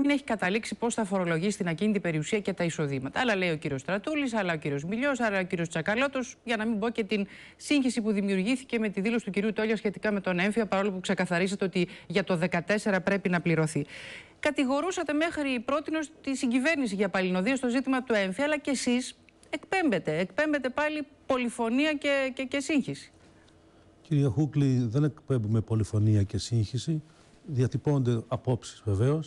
μην έχει καταλήξει πώς θα φορολογήσει την ακίνητη περιουσία και τα εισοδήματα. Αλλά λέει ο κύριος Στρατούλης, αλλά ο κύριος Μιλιός, αλλά ο κύριος Τσακαλώτος, για να μην πω και την σύγχυση που δημιουργήθηκε με τη δήλωση του κυρίου Τόλια σχετικά με τον έμφυα, παρόλο που ξεκαθαρίσατε ότι για το 2014 πρέπει να πληρωθεί. Κατηγορούσατε μέχρι πρώτη τη συγκυβέρνηση για παλινοδία στο ζήτημα του έμφυα, αλλά και εσείς εκπέμπετε. Εκπέμπετε πάλι πολυφωνία και, και, και σύγχυση. Κύριε Χούκλι, δεν εκπέμπουμε πολυφωνία και σύγχυση. Διατυπώνται απόψεις βεβαίως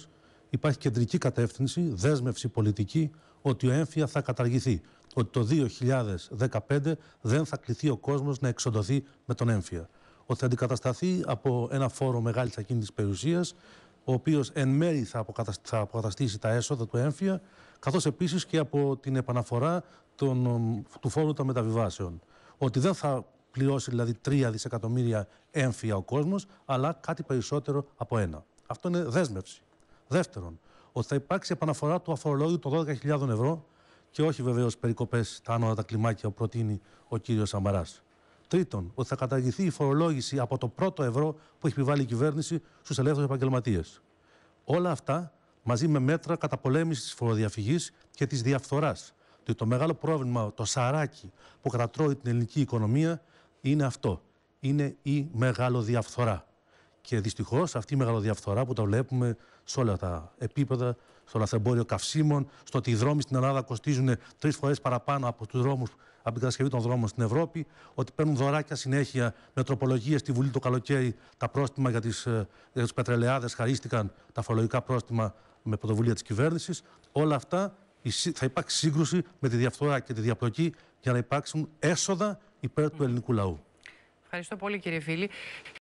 υπάρχει κεντρική κατεύθυνση, δέσμευση πολιτική ότι ο έμφυα θα καταργηθεί. Ότι το 2015 δεν θα κληθεί ο κόσμος να εξοντωθεί με τον έμφυα. Ότι θα αντικατασταθεί από ένα φόρο μεγάλης ακίνητης περιουσίας, ο οποίος εν μέρη θα αποκαταστήσει τα έσοδα του έμφυα, καθώς επίσης και από την επαναφορά των, του φόρου των μεταβιβάσεων. Ότι δεν θα πληρώσει δηλαδή 3 δισεκατομμύρια έμφυα ο κόσμος, αλλά κάτι περισσότερο από ένα. Αυτό είναι δέσμευση. Δεύτερον, ότι θα υπάρξει επαναφορά του αφορολόγιου των 12.000 ευρώ και όχι βεβαίως περικοπές τα άνοδα τα κλιμάκια που προτείνει ο κύριος Σαμαράς. Τρίτον, ότι θα καταργηθεί η φορολόγηση από το πρώτο ευρώ που έχει επιβάλει η κυβέρνηση στους ελεύθερους επαγγελματίες. Όλα αυτά μαζί με μέτρα πολέμηση της φοροδιαφυγής και της διαφθοράς. Διότι το μεγάλο πρόβλημα, το σαράκι που κατατρώει την ελληνική οικονομία είναι αυτό. Είναι η μεγάλο διαφθορά. Και δυστυχώς αυτή η μεγαλοδιαφθορά που τα βλέπουμε σε όλα τα επίπεδα, στο λαθρεμπόριο καυσίμων, στο ότι οι δρόμοι στην Ελλάδα κοστίζουν τρεις φορές παραπάνω από τους δρόμους από την κατασκευή των δρόμων στην Ευρώπη, ότι παίρνουν δωράκια συνέχεια με τροπολογίες στη Βουλή το καλοκαίρι. Τα πρόστιμα για τις ε, για τις πετρελαιάδες χαρίστηκαν, τα φορολογικά πρόστιμα με πρωτοβουλία της κυβέρνησης. Όλα αυτά θα υπάρξει σύγκρουση με τη διαφθορά και τη διαπλοκή για να υπάρξουν έσοδα υπέρ του ελληνικού λαού. Ευχαριστώ πολύ κύριε Φίλη.